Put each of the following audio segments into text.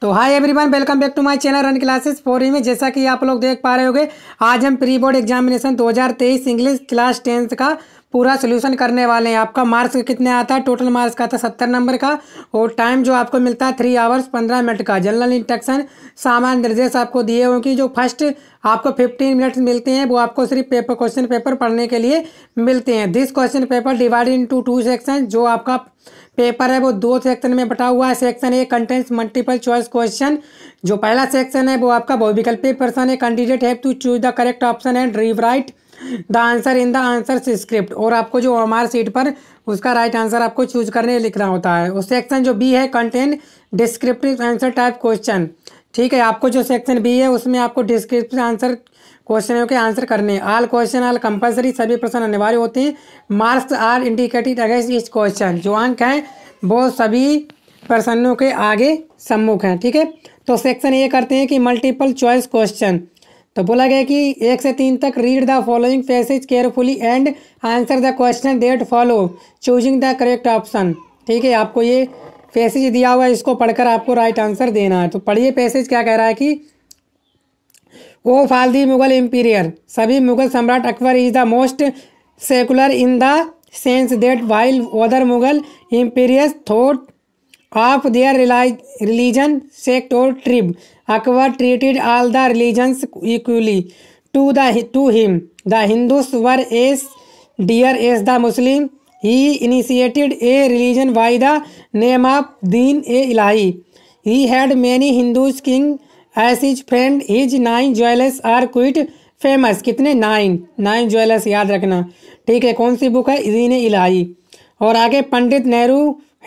तो hi everyone welcome back to my channel run classes for में जैसा कि आप लोग देख पा रहे होंगे आज हम pre board examination 2023 English class tenth का पूरा सोल्यूशन करने वाले हैं आपका मार्क्स कितने आता है टोटल मार्क्स का था सत्तर नंबर का और टाइम जो आपको मिलता है थ्री आवर्स पंद्रह मिनट का जनरल इंट्रक्शन सामान्य निर्देश आपको दिए हों कि जो फर्स्ट आपको फिफ्टीन मिनट्स मिलते हैं वो आपको सिर्फ पेपर क्वेश्चन पेपर पढ़ने के लिए मिलते हैं this question paper divide into two section जो आपका पेपर है वो दो सेक्शन में बटा हुआ है section A contents multiple choice question जो पहला सेक्शन है वो आपका बहुविकल्पी प्रश्न है candidate have to choose the correct option and rewrite the answer in the answer script और आपको जो हमारे सीट पर उसका राइट आंसर आपको चूज करने लिखना होता है और सेक्शन जो बी है content descriptive answer type question ठीक है आपको जो सेक्शन बी है उसमें आपको डिस्क्रिप्टिव आंसर क्वेश्चनों के आंसर करने आल क्वेश्चन आल कंपलसरी सभी प्रश्न अनिवार्य होते हैं marks are indicated against each question जो अंक हैं वो सभी प्रश्नों के आगे सम्मुख हैं ठीक है तो सेक्शन ये करते हैं कि मल्टीपल चॉइस क्वेश्चन तो बोला गया कि एक से तीन तक read the following passage carefully and answer the question that follow choosing the correct option ठीक है आपको ये पैसेज दिया हुआ है इसको पढ़कर आपको राइट आंसर देना है तो पढ़िए पैसेज क्या कह रहा है कि ओ फाल दी मुगल इम्पीरियर सभी मुगल सम्राट Akbar is the most secular in the sense that while other Mughal emperors thought of their religion sect और tribe Akbar treated all the religions equally to the to him the Hindus were as dear as the Muslim he initiated a religion by the name of Din i Ilahi he had many Hindus king as his friend his nine jewellers are quite famous कितने nine nine jewellers याद रखना ठीक है कौन सी book है दीन इलाही और आगे Pandit Nehru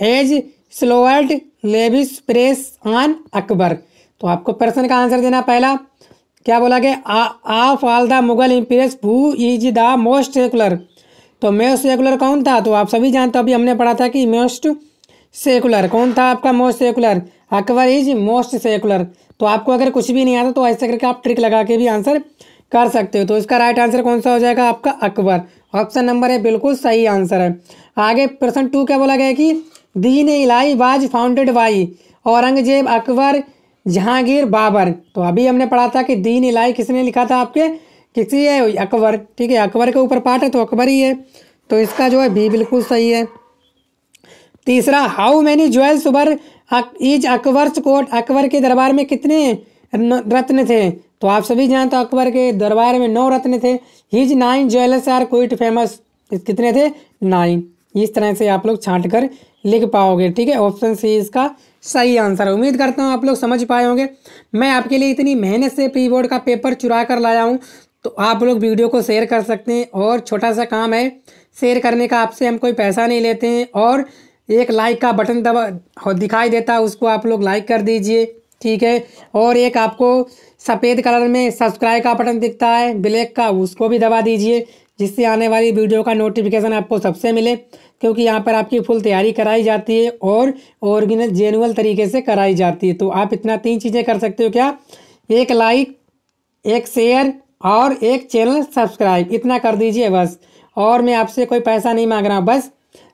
has showered lavish praise on Akbar तो आपको प्रश्न का आंसर देना पहला क्या बोला गया of all the Mughal emperors who is the most secular तो मोस्ट सेकुलर कौन था तो आप सभी जानते हो अभी हमने पढ़ा था कि मोस्ट सेकुलर कौन था आपका most secular Akbar is most secular तो आपको अगर कुछ भी नहीं आता तो ऐसे करके आप ट्रिक लगा के भी आंसर कर सकते हो तो इसका राइट आंसर कौन सा हो जाएगा आपका अकबर ऑप्शन नंबर है बिल्कुल सही आंसर है आगे प्रश्न टू क्या बोला गया कि Din Ilahi was founded by Aurangzeb Akbar Jahangir Babur तो अभी हमने पढ़ा था कि दीन इलाई किसने लिखा था आपके किसी है अकबर ठीक है अकबर के ऊपर पाठ है तो अकबर ही है तो इसका जो है भी बिल्कुल सही है तीसरा how many jewels were in Akbar court Akbar के दरबार में कितने रत्न थे तो आप सभी जानते हो अकबर के दरबार में नौ रत्न थे his nine jewellers are quite famous कितने थे नाइन इस तरह से आप लोग छांट कर लिख पाओगे ठीक है ऑप्शन सी इसका सही आंसर उम्मीद करता हूँ आप लोग समझ पाए होंगे मैं आपके लिए इतनी मेहनत से प्री बोर्ड का पेपर चुरा कर लाया हूँ तो आप लोग वीडियो को शेयर कर सकते हैं और छोटा सा काम है शेयर करने का आपसे हम कोई पैसा नहीं लेते हैं और एक लाइक का बटन दबा दिखाई देता है उसको आप लोग लाइक कर दीजिए ठीक है और एक आपको सफ़ेद कलर में सब्सक्राइब का बटन दिखता है ब्लैक का उसको भी दबा दीजिए जिससे आने वाली वीडियो का नोटिफिकेशन आपको सबसे मिले क्योंकि यहाँ पर आपकी फुल तैयारी कराई जाती है और ओरिजिनल जेनुअल तरीके से कराई जाती है तो आप इतना तीन चीज़ें कर सकते हो क्या एक लाइक एक शेयर और एक चैनल सब्सक्राइब इतना कर दीजिए बस और मैं आपसे कोई पैसा नहीं मांग रहा बस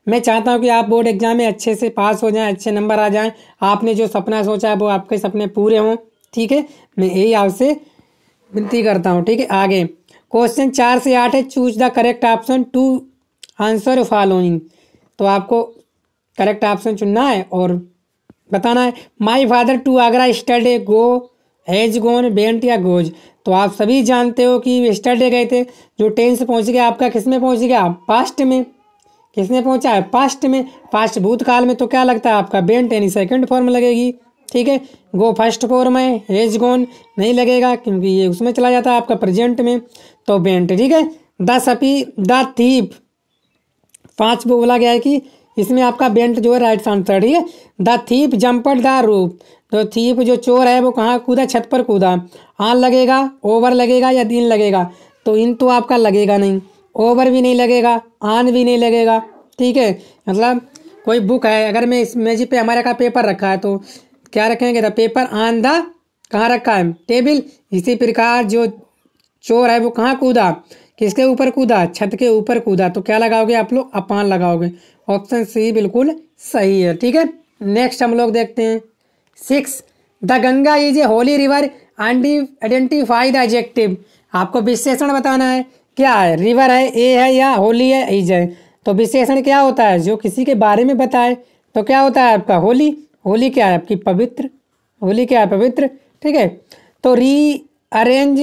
मैं चाहता हूँ कि आप बोर्ड एग्ज़ाम में अच्छे से पास हो जाएं अच्छे नंबर आ जाएं आपने जो सपना सोचा है वो आपके सपने पूरे हों ठीक है मैं यही आपसे विनती करता हूँ ठीक है आगे क्वेश्चन चार से आठ है choose the correct option to answer following तो आपको करेक्ट ऑप्शन चुनना है और बताना है my father to Agra stayed go has gone went या गोज तो आप सभी जानते हो कि स्टडे गए थे जो टेंस पहुंच गया आपका किस में पहुंच गया पास्ट में किसने पहुंचा है पास्ट में पास्ट भूतकाल में तो क्या लगता है आपका बेंट यानी सेकंड फॉर्म लगेगी ठीक है गो फर्स्ट फॉर्म है हेज गोन नहीं लगेगा क्योंकि ये उसमें चला जाता है आपका प्रेजेंट में तो बेंट ठीक है द सपी द थीप पाँच वो बोला गया है कि इसमें आपका बेंट जो है राइट आंसर ठीक है द थीप जम्पर द रूप तो थीप जो चोर है वो कहाँ कूदा छत पर कूदा आन हाँ, लगेगा ओवर लगेगा या दिन लगेगा तो इन तो आपका लगेगा नहीं ओवर भी नहीं लगेगा आन भी नहीं लगेगा ठीक है मतलब कोई बुक है अगर मैं इस मेजी पे हमारे का पेपर रखा है तो क्या रखेंगे तो पेपर आन द कहाँ रखा है टेबल इसी प्रकार जो चोर है वो कहाँ कूदा किसके ऊपर कूदा छत के ऊपर कूदा तो क्या लगाओगे आप लोग अपान लगाओगे ऑप्शन सी बिल्कुल सही है ठीक है नेक्स्ट हम लोग देखते हैं six the Ganga is a holy river and identify the adjective आपको विशेषण बताना है क्या है रिवर है ए है या होली है ईज है तो विशेषण क्या होता है जो किसी के बारे में बताए तो क्या होता है आपका होली होली क्या है आपकी पवित्र होली क्या है पवित्र ठीक है तो री अरेंज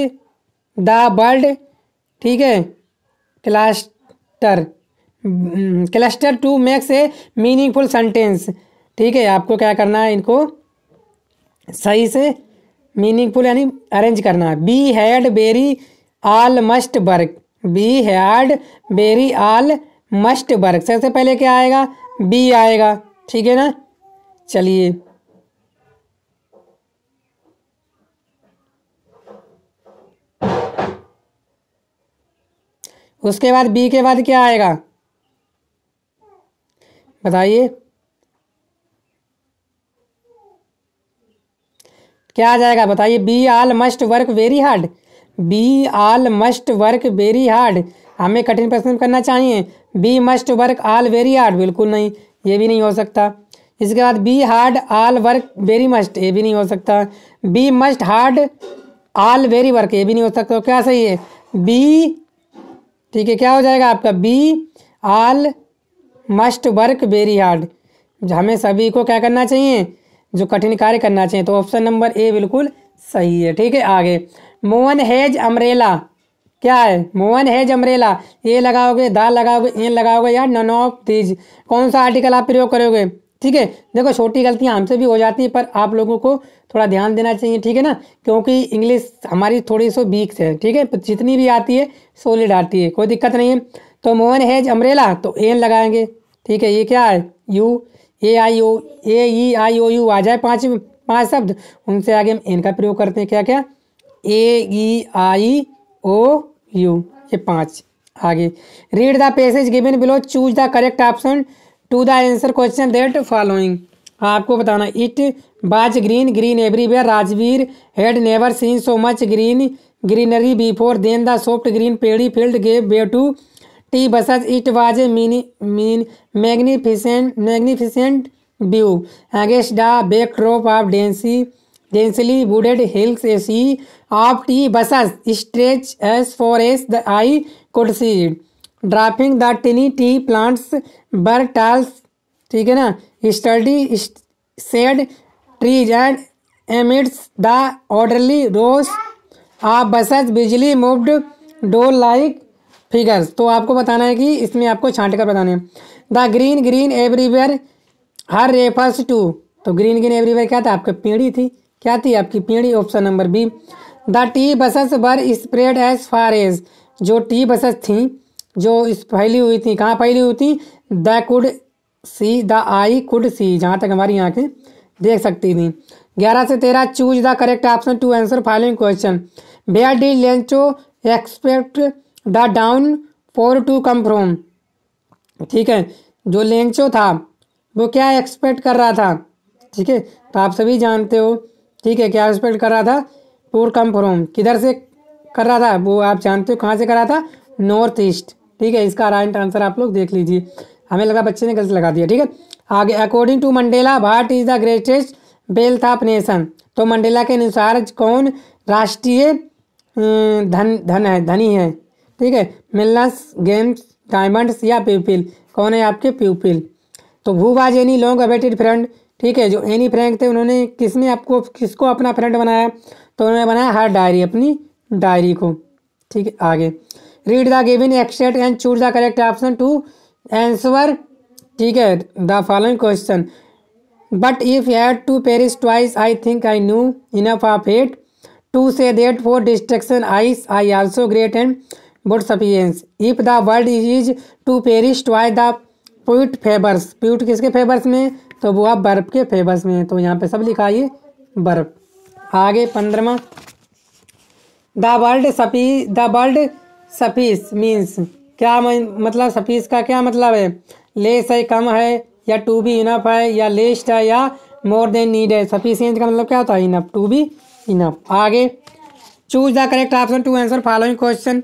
द वर्ल्ड ठीक है cluster cluster to makes a meaningful sentence ठीक है आपको क्या करना है इनको सही से मीनिंगफुल यानी अरेंज करना है we hard very all must work we hard very all must work सबसे पहले क्या आएगा बी आएगा ठीक है ना चलिए उसके बाद बी के बाद क्या आएगा बताइए क्या आ जाएगा बताइए we all must work very hard we all must work very hard हमें कठिन परिश्रम करना चाहिए we must work all very hard बिल्कुल नहीं ये भी नहीं हो सकता इसके बाद we hard all work very must ये भी नहीं हो सकता we must hard all very work ये भी नहीं हो सकता तो क्या सही है बी ठीक है क्या हो जाएगा आपका we all must work very hard हमें सभी को क्या करना चाहिए जो कठिन कार्य करना चाहिए तो ऑप्शन नंबर ए बिल्कुल सही है ठीक है आगे मोवन हैज अमरेला क्या है मोवन हेज अमरेला ये लगाओगे दा लगाओगे एन लगाओगे या नन ऑफ दीज कौन सा आर्टिकल आप प्रयोग करोगे ठीक है देखो छोटी गलतियाँ हमसे भी हो जाती हैं पर आप लोगों को थोड़ा ध्यान देना चाहिए ठीक है ना क्योंकि इंग्लिश हमारी थोड़ी सो वीक है ठीक है जितनी भी आती है सोलिड आती है कोई दिक्कत नहीं है तो मोहन हैज अमरेला तो एन लगाएंगे ठीक है ये क्या है U A I O A I O you आ जाए पाँच पाँच शब्द उनसे आगे हम एन का प्रयोग करते हैं क्या क्या ए ई आई ओ यू ये पांच आगे read the passage given below choose the correct option to the answer question that following आपको बताना it was green green everywhere Rajveer had never seen so much green greenery before then the soft green paddy field gave way to tea bushes it was a mini mean magnificent magnificent view against the backdrop of dense densely wooded hills a sea of tea buses stretch as for S the eye could see dropping the tiny tea plants were tall ठीक है ना studded trees and amidst the orderly rows of bushes बिजली moved do like figures तो आपको बताना है कि इसमें आपको छांट कर बताना है the green green everywhere here refers to तो ग्रीन ग्रीन एवरीवेयर क्या था आपकी पीढ़ी थी क्या थी आपकी पीढ़ी option number B the tea bushes were spread as far as जो टी बसेस थी जो फैली हुई थी कहाँ फैली हुई थी the could see the eye could see जहाँ तक हमारी आँखें देख सकती थी ग्यारह से तेरह choose the correct option to answer following question where did Lencho expect the downpour to come from ठीक है जो लेंचो था वो क्या एक्सपेक्ट कर रहा था ठीक है तो आप सभी जानते हो ठीक है क्या एक्सपेक्ट कर रहा था पोर कम फ्रोम किधर से कर रहा था वो आप जानते हो कहाँ से करा था नॉर्थ ईस्ट ठीक है इसका राइट आंसर आप लोग देख लीजिए हमें लगा बच्चे ने गलत लगा दिया ठीक है आगे according to Mandela what is the greatest wealth of nation तो मंडेला के अनुसार कौन राष्ट्रीय धन धन है धनी है ठीक है मिलनस गेम्स डायमंड्स या पीपिल कौन है आपके पीपिल तो हु बाज एनी लॉन्ग अवेटेड फ्रेंड ठीक है जो एनी फ्रेंक थे उन्होंने किसने आपको किसको अपना फ्रेंड बनाया तो उन्होंने बनाया हर डायरी अपनी डायरी को ठीक है आगे read the given extract and choose the correct option to answer ठीक है the following question but if had to perish twice I think I knew enough of hate to say that for destruction ice I also great and would suffice if the world is to perish twice the poet favours poet किसके favours में तो वो आप बर्फ के फेबर्स में है तो यहाँ पे सब लिखा बर्फ आगे पंद्रमा the world suffice the world suffice means क्या मतलब सफीस का क्या मतलब है लेस है कम है या टू बी इनफ है या लेस्ट है या मोर देन नीड है सफिशियंट का मतलब क्या होता है इनफ टू बी इनफ आगे choose the correct option to answer following question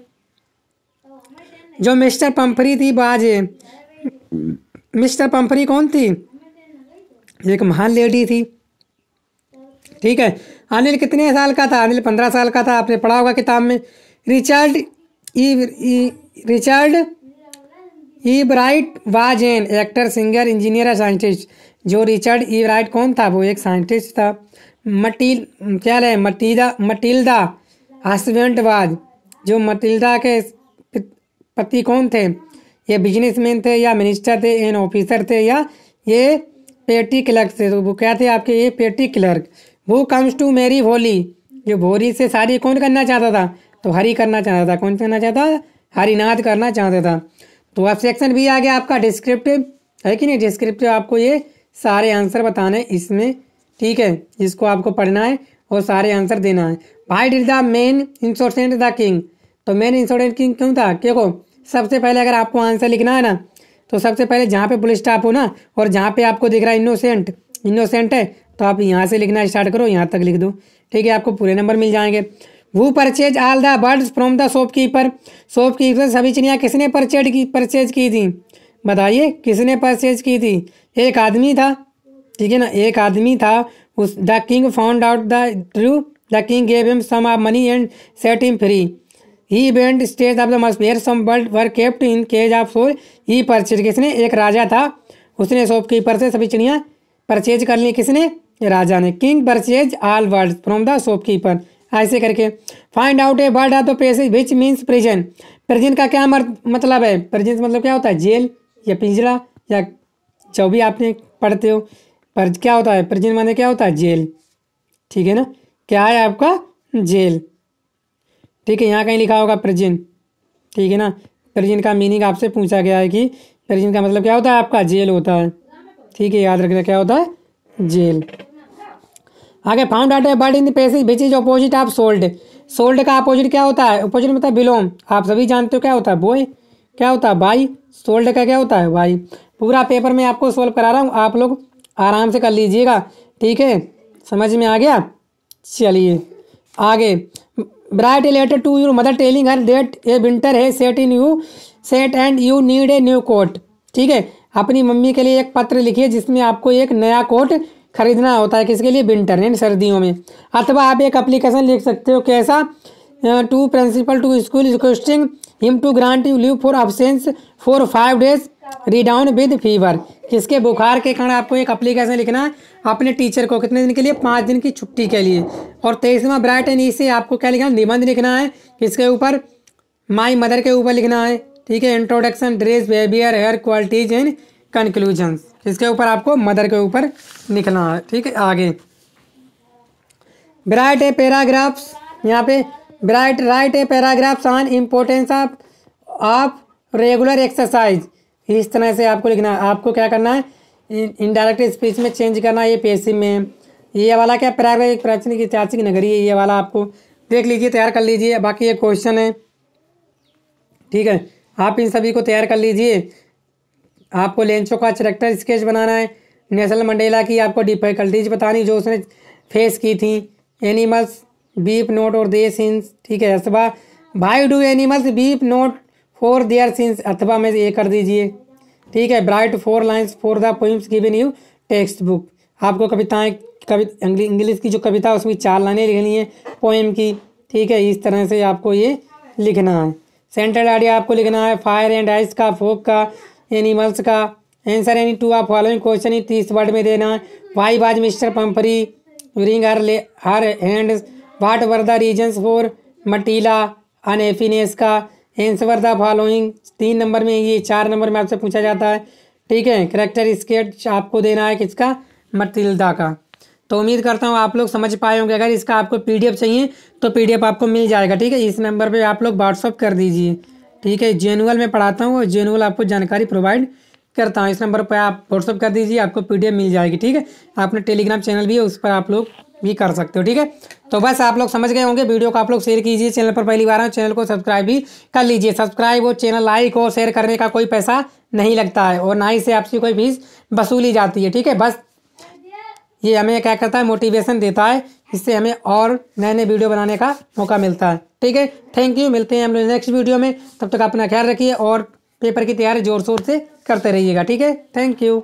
जो मिस्टर पंफरी थी बाजे मिस्टर पंफरी कौन थी एक महान लेडी थी ठीक है अनिल कितने साल का था अनिल पंद्रह साल का था आपने पढ़ा होगा किताब में Richard E Richard E Bright was an actor singer engineer और साइंटिस्ट जो रिचर्ड ई ब्राइट कौन था वो एक साइंटिस्ट था मटील क्या है मटीदा मटिल्दा हस्बेंड वाज जो मटिल्दा के पति कौन थे ये बिजनेसमैन थे या मिनिस्टर थे एन ऑफिसर थे या ये पेटी क्लर्क थे तो वो क्या थे आपके ये पेटी क्लर्क वो कम्स टू मेरी भोली जो भोरी से शादी कौन करना चाहता था तो हरी करना चाहता था कौन करना चाहता था हरिनाथ करना चाहता था तो अब सेक्शन भी आ गया आपका डिस्क्रिप्टिव है कि नहीं डिस्क्रिप्टिव आपको ये सारे आंसर बताने इसमें ठीक है जिसको आपको पढ़ना है और सारे आंसर देना है भाई this the man insolent the king तो मेन इंसोरेंट किंग क्यों था देखो सबसे पहले अगर आपको आंसर लिखना है ना तो सबसे पहले जहाँ पे पुलिस स्टाफ हो ना और जहाँ पे आपको दिख रहा है इनोसेंट इनोसेंट है तो आप यहाँ से लिखना स्टार्ट करो यहाँ तक लिख दो ठीक है आपको पूरे नंबर मिल जाएंगे वो purchase all the birds from the shopkeeper shopkeeper सभी चिड़ियाँ किसने परचेज की परचेज की थी बताइए किसने परचेज की थी एक आदमी था ठीक है ना एक आदमी था उस the king found out the true the king gave him some of money and set him free he bend stage of the must some bird were kept in cage of sale he purchase किसने एक राजा था उसने shopkeeper से सभी चिड़ियाँ purchase कर ली किसने राजा ने king purchase all world from the shopkeeper ऐसे करके find out a word of passage which means prison prison का क्या मतलब है प्रिजन मतलब क्या होता है जेल या पिंजरा या जो भी आपने पढ़ते हो पर क्या होता है प्रिजन माने क्या होता है जेल ठीक है ना क्या है आपका जेल ठीक है यहाँ कहीं लिखा होगा प्रिजन ठीक है ना प्रिजन का मीनिंग आपसे पूछा गया है कि प्रिजन का मतलब क्या होता है आपका जेल होता है ठीक है याद रखना क्या होता है जेल आगे found out bird in this passage which is opposite of sold sold का अपोजिट क्या होता है अपोजिट मतलब बिलोम आप सभी जानते हो क्या होता है बोए क्या होता है बाई सोल्ड का क्या होता है बाई पूरा पेपर मैं आपको सोल्व करा रहा हूँ आप लोग आराम से कर लीजिएगा ठीक है समझ में आ गया चलिए आगे write related to your mother telling her that a winter है set in you set and you need a new coat ठीक है अपनी मम्मी के लिए एक पत्र लिखिए जिसमें आपको एक नया कोट खरीदना होता है किसके लिए विंटर यानी सर्दियों में अथवा आप एक अप्लीकेशन लिख सकते हो कैसा to principal to school requesting him to grant you leave for absence for five days laid down with fever किसके बुखार के कारण आपको एक अप्लीकेशन लिखना है अपने टीचर को कितने दिन के लिए पाँच दिन की छुट्टी के लिए और तेईसवा ब्राइट एंड इसे आपको क्या लिखना है निबंध लिखना है किसके ऊपर माई मदर के ऊपर लिखना है ठीक है introduction dress behaviour hair qualities and conclusions इसके ऊपर आपको मदर के ऊपर निकलना है ठीक है आगे ब्राइट ए पैराग्राफ्स यहाँ पे write write a paragraphs on importance of of regular exercise इस तरह से आपको लिखना है आपको क्या करना है इनडायरेक्ट स्पीच में चेंज करना है ये पेसिव में ये वाला क्या पैराग्राफ एक प्राचीन ऐतिहासिक नगरी है ये वाला आपको देख लीजिए तैयार कर लीजिए बाकी ये क्वेश्चन है ठीक है आप इन सभी को तैयार कर लीजिए आपको लेंचो का चरेक्टर स्केच बनाना है नेसल मंडेला की आपको डिफिकल्टीज बतानी जो उसने फेस की थी एनिमल्स बीप नोट और दे सीन्स ठीक है अथवा भाई do animals weep not for their sins अथवा में ये कर दीजिए ठीक है write four lines for the poems given you text book आपको कविताएँ कवि इंग्लिश की जो कविता उसमें चार लाइनें लिखनी है पोएम की ठीक है इस तरह से आपको ये लिखना है सेंट्रल आइडिया आपको लिखना है फायर एंड आइस का फोक का एनिमल्स का आंसर यानी टू ऑफ फॉलोइंग क्वेश्चन ही तीस वर्ड में देना है वाई बाज मिस्टर पंपरी रिंग हर ले her hand what were the reasons for Matilda unhappiness का आंसर वर द फॉलोइंग तीन नंबर में ये चार नंबर में आपसे पूछा जाता है ठीक है करेक्टर स्केट आपको देना है किसका मटिलदा का तो उम्मीद करता हूँ आप लोग समझ पाए होंगे अगर इसका आपको पीडीएफ चाहिए तो पीडीएफ आपको मिल जाएगा ठीक है इस नंबर पे आप लोग व्हाट्सअप कर दीजिए ठीक है जेनुअल में पढ़ाता हूँ और जेनुअल आपको जानकारी प्रोवाइड करता हूँ इस नंबर पर आप व्हाट्सअप कर दीजिए आपको पीडीएफ मिल जाएगी ठीक है आपने टेलीग्राम चैनल भी है उस पर आप लोग भी कर सकते हो ठीक है तो बस आप लोग समझ गए होंगे वीडियो को आप लोग शेयर कीजिए चैनल पर पहली बार चैनल को सब्सक्राइब भी कर लीजिए सब्सक्राइब और चैनल लाइक और शेयर करने का कोई पैसा नहीं लगता है और ना ही से आपसी कोई फीस वसूली जाती है ठीक है बस ये हमें क्या करता है मोटिवेशन देता है इससे हमें और नए नए वीडियो बनाने का मौका मिलता है ठीक है थैंक यू मिलते हैं हम लोग नेक्स्ट वीडियो में तब तक अपना ख्याल रखिए और पेपर की तैयारी जोर शोर से करते रहिएगा ठीक है थैंक यू